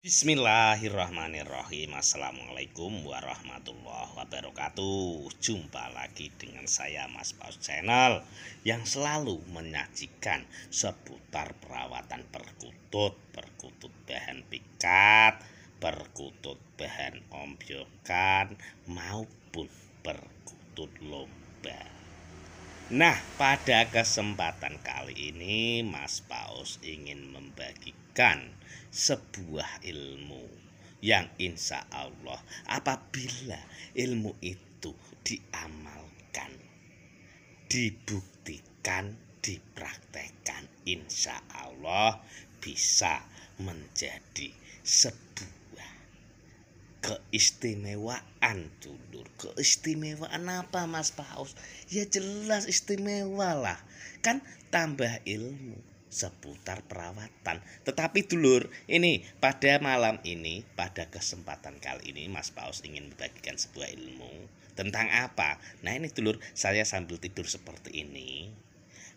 Bismillahirrahmanirrahim Assalamualaikum warahmatullahi wabarakatuh Jumpa lagi dengan saya Mas Paus Channel Yang selalu menyajikan seputar perawatan perkutut Perkutut bahan pikat Perkutut bahan ombyokan Maupun perkutut lomba Nah, pada kesempatan kali ini Mas Paus ingin membagikan sebuah ilmu yang insya Allah apabila ilmu itu diamalkan, dibuktikan, dipraktekkan insya Allah bisa menjadi sebuah keistimewaan dulur keistimewaan apa mas paus ya jelas istimewa lah kan tambah ilmu seputar perawatan tetapi dulur ini pada malam ini pada kesempatan kali ini mas paus ingin membagikan sebuah ilmu tentang apa nah ini dulur saya sambil tidur seperti ini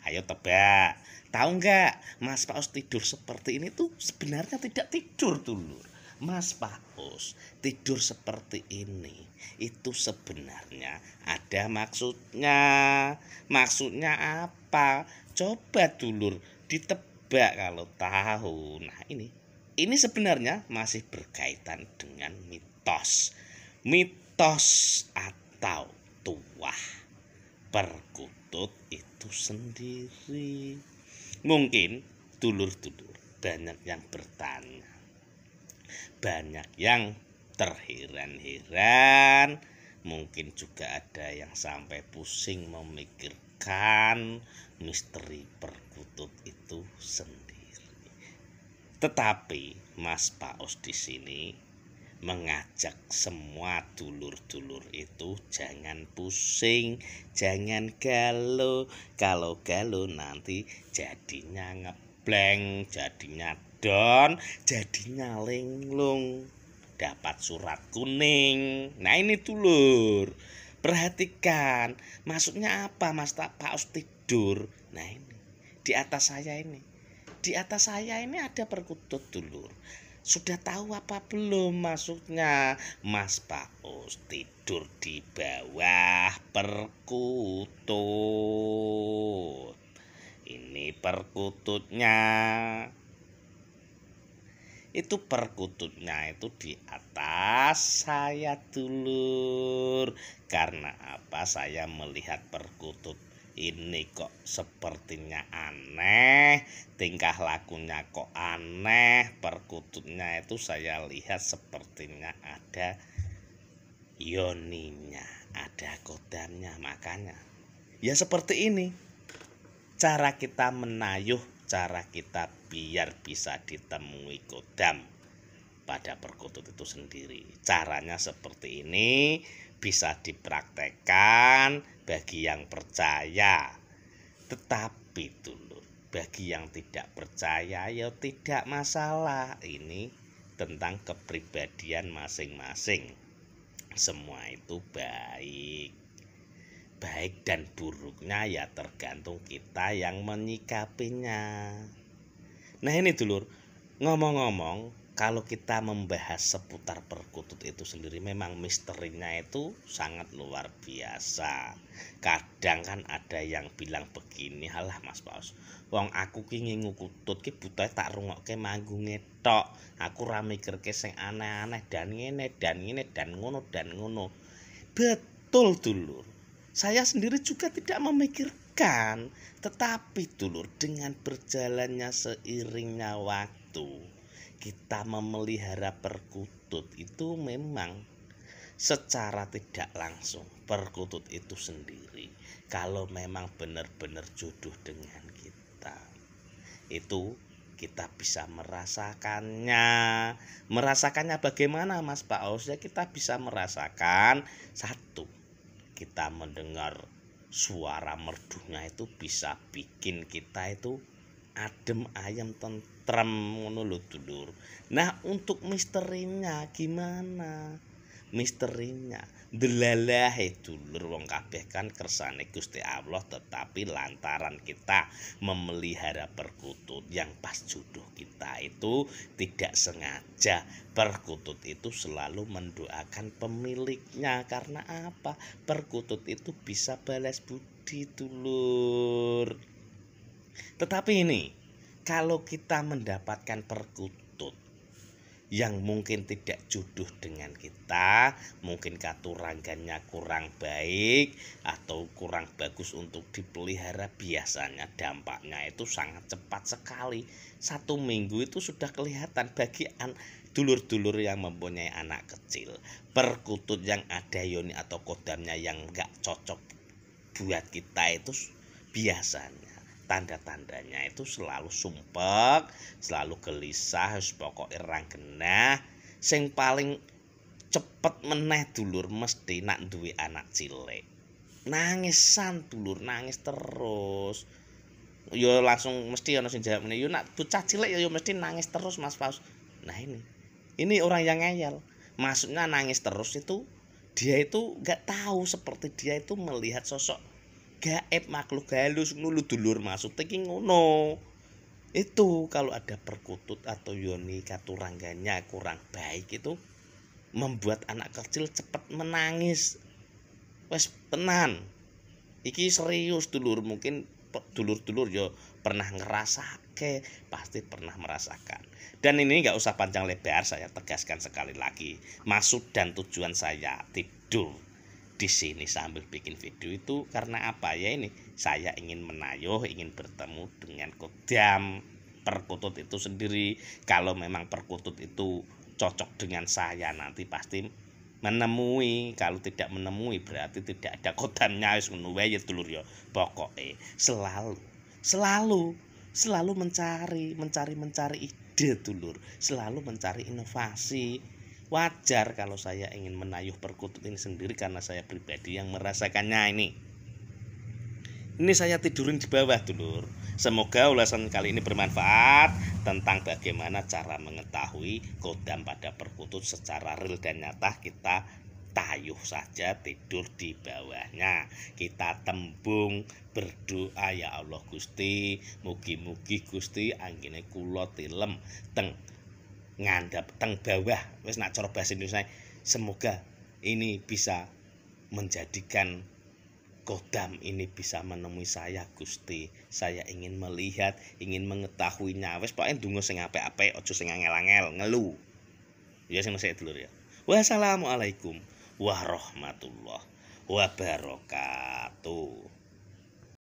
Ayo tebak, tahu nggak Mas Paus tidur seperti ini tuh sebenarnya tidak tidur dulur Mas Paus tidur seperti ini itu sebenarnya ada maksudnya. Maksudnya apa? Coba dulur ditebak kalau tahu. Nah ini, ini sebenarnya masih berkaitan dengan mitos. Mitos atau tuah perkutut itu sendiri. Mungkin dulur-dulur banyak yang bertanya banyak yang terheran-heran mungkin juga ada yang sampai pusing memikirkan misteri perkutut itu sendiri. Tetapi Mas Paus di sini mengajak semua dulur-dulur itu jangan pusing, jangan galau. Kalau galau nanti jadinya ngebleng, jadinya don jadi lung dapat surat kuning nah ini tulur. perhatikan maksudnya apa mas tak paus tidur nah ini di atas saya ini di atas saya ini ada perkutut dulur sudah tahu apa belum maksudnya Mas Pak Paus tidur di bawah perkutut ini perkututnya itu perkututnya itu di atas saya dulur karena apa saya melihat perkutut ini kok sepertinya aneh tingkah lakunya kok aneh perkututnya itu saya lihat sepertinya ada yoninya ada kodamnya makanya ya seperti ini cara kita menayuh cara kita biar bisa ditemui kodam pada perkutut itu sendiri. Caranya seperti ini bisa dipraktekkan bagi yang percaya. Tetapi dulu bagi yang tidak percaya ya tidak masalah. Ini tentang kepribadian masing-masing. Semua itu baik baik dan buruknya ya tergantung kita yang menyikapinya. Nah ini dulur, ngomong-ngomong kalau kita membahas seputar perkutut itu sendiri memang misterinya itu sangat luar biasa. Kadang kan ada yang bilang begini, halah Mas Paus, wong aku kini ngukutut, ki butuh tak ke manggungnya tok. Aku rame kerke sing aneh-aneh dan ngene dan ngene dan ngono dan ngono. Betul dulur. Saya sendiri juga tidak memikirkan, tetapi dulur dengan berjalannya seiringnya waktu, kita memelihara perkutut itu memang secara tidak langsung perkutut itu sendiri kalau memang benar-benar jodoh dengan kita itu kita bisa merasakannya. Merasakannya bagaimana Mas Pak Aus? Ya kita bisa merasakan satu kita mendengar suara merdunya itu bisa bikin kita itu adem ayam tentrem ngono lho dulur. Nah, untuk misterinya gimana? misterinya delalah itu wong kabeh kan kersane Gusti Allah tetapi lantaran kita memelihara perkutut yang pas jodoh kita itu tidak sengaja perkutut itu selalu mendoakan pemiliknya karena apa perkutut itu bisa balas budi dulur tetapi ini kalau kita mendapatkan perkutut yang mungkin tidak jodoh dengan kita, mungkin katurangannya kurang baik atau kurang bagus untuk dipelihara, biasanya dampaknya itu sangat cepat sekali. Satu minggu itu sudah kelihatan bagi dulur-dulur yang mempunyai anak kecil, perkutut yang ada yoni atau kodamnya yang nggak cocok buat kita itu biasanya tanda-tandanya itu selalu sumpek, selalu gelisah, harus pokok irang kena, Sing paling cepet meneh dulur mesti nak duwe anak cilik. Nangisan dulur nangis terus. Yo langsung mesti ono sing jawab meneh, yo nak bocah cilik yo mesti nangis terus Mas Paus. Nah ini. Ini orang yang ngeyel. Maksudnya nangis terus itu dia itu gak tahu seperti dia itu melihat sosok gaib makhluk halus nulu dulur masuk teki ngono itu kalau ada perkutut atau yoni katurangganya kurang baik itu membuat anak kecil cepat menangis wes tenan iki serius dulur mungkin dulur-dulur yo pernah ngerasa ke pasti pernah merasakan dan ini nggak usah panjang lebar saya tegaskan sekali lagi maksud dan tujuan saya tidur di sini sambil bikin video itu karena apa ya ini saya ingin menayuh ingin bertemu dengan kodam perkutut itu sendiri kalau memang perkutut itu cocok dengan saya nanti pasti menemui kalau tidak menemui berarti tidak ada kodamnya harus menunggu ya dulur ya pokoknya selalu selalu selalu mencari mencari mencari ide dulur selalu mencari inovasi Wajar kalau saya ingin menayuh perkutut ini sendiri karena saya pribadi yang merasakannya ini. Ini saya tidurin di bawah dulur. Semoga ulasan kali ini bermanfaat tentang bagaimana cara mengetahui kodam pada perkutut secara real dan nyata kita tayuh saja tidur di bawahnya kita tembung berdoa ya Allah Gusti mugi-mugi Gusti anginnya kulot tilem teng ngandap teng bawah wis nak cara bahasa Indonesia semoga ini bisa menjadikan Kodam ini bisa menemui saya Gusti. Saya ingin melihat, ingin mengetahuinya. Wis pokoke ndonga sing apik-apik, aja sing angel-angel, ngelu. Ya sing sik dulur ya. Wassalamualaikum warahmatullahi wabarakatuh.